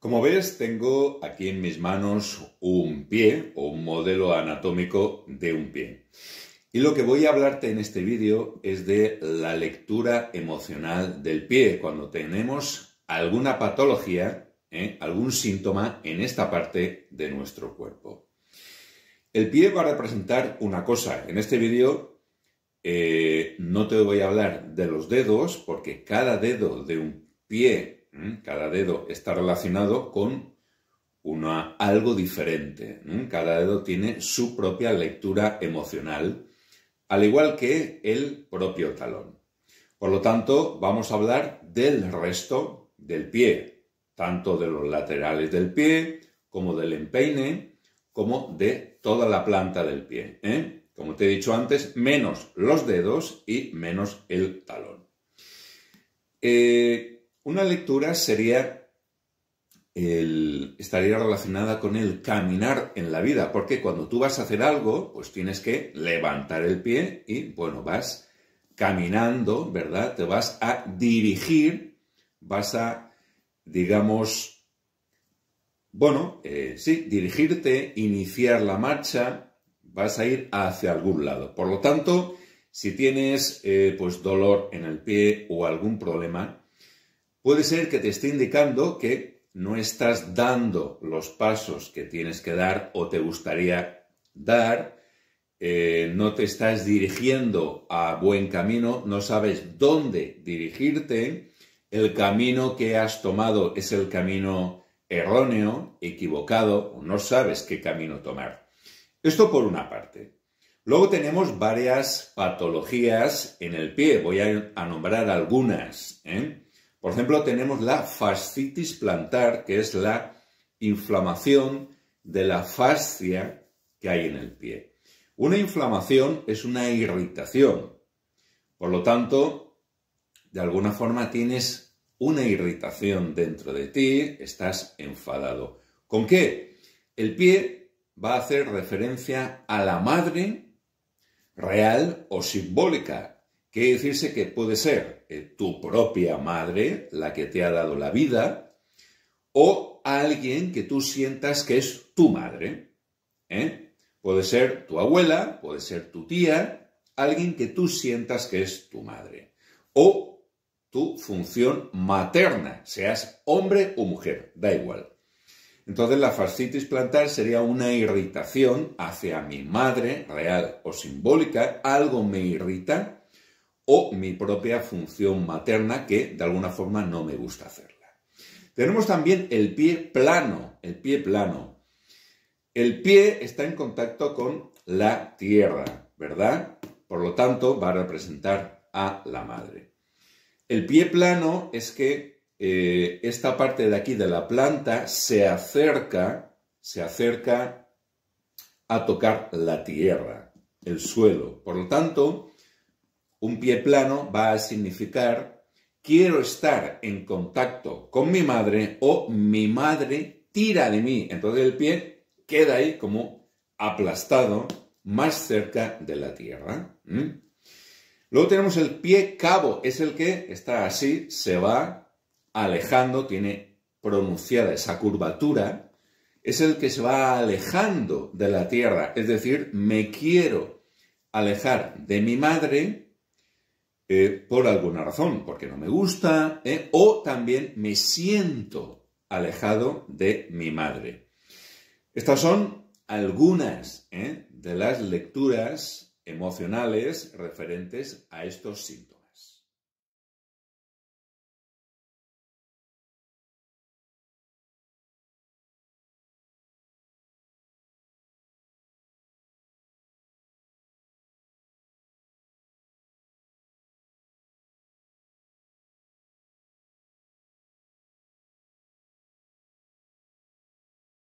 Como ves, tengo aquí en mis manos un pie o un modelo anatómico de un pie. Y lo que voy a hablarte en este vídeo es de la lectura emocional del pie. Cuando tenemos alguna patología, ¿eh? algún síntoma en esta parte de nuestro cuerpo. El pie va a representar una cosa. En este vídeo eh, no te voy a hablar de los dedos, porque cada dedo de un pie cada dedo está relacionado con algo diferente. Cada dedo tiene su propia lectura emocional, al igual que el propio talón. Por lo tanto, vamos a hablar del resto del pie, tanto de los laterales del pie, como del empeine, como de toda la planta del pie. ¿eh? Como te he dicho antes, menos los dedos y menos el talón. Eh, una lectura sería estaría relacionada con el caminar en la vida, porque cuando tú vas a hacer algo, pues tienes que levantar el pie y, bueno, vas caminando, ¿verdad? Te vas a dirigir, vas a, digamos, bueno, eh, sí, dirigirte, iniciar la marcha, vas a ir hacia algún lado. Por lo tanto, si tienes, eh, pues, dolor en el pie o algún problema, puede ser que te esté indicando que no estás dando los pasos que tienes que dar o te gustaría dar, eh, no te estás dirigiendo a buen camino, no sabes dónde dirigirte, el camino que has tomado es el camino erróneo, equivocado, no sabes qué camino tomar. Esto por una parte. Luego tenemos varias patologías en el pie, voy a, nombrar algunas. ¿eh? Por ejemplo, tenemos la fascitis plantar, que es la inflamación de la fascia que hay en el pie. Una inflamación es una irritación. Por lo tanto, de alguna forma tienes una irritación dentro de ti, estás enfadado. ¿Con qué? El pie va a hacer referencia a la madre real o simbólica, Quiere decirse que puede ser eh, tu propia madre la que te ha dado la vida o alguien que tú sientas que es tu madre. ¿eh? Puede ser tu abuela, puede ser tu tía, alguien que tú sientas que es tu madre. O tu función materna, seas hombre o mujer, da igual. Entonces la fascitis plantar sería una irritación hacia mi madre, real o simbólica, algo me irrita, o mi propia función materna que de alguna forma no me gusta hacerla. Tenemos también el pie plano, el pie plano. El pie está en contacto con la tierra, ¿verdad? Por lo tanto, va a representar a la madre. El pie plano es que eh, esta parte de aquí de la planta se acerca, se acerca a tocar la tierra, el suelo. Por lo tanto, un pie plano va a significar quiero estar en contacto con mi madre o mi madre tira de mí. Entonces el pie queda ahí como aplastado más cerca de la tierra. Luego tenemos el pie cabo, es el que está así, se va alejando, tiene pronunciada esa curvatura, es el que se va alejando de la tierra, es decir, me quiero alejar de mi madre eh, por alguna razón, porque no me gusta, eh, o también me siento alejado de mi madre. Estas son algunas eh, de las lecturas emocionales referentes a estos síntomas.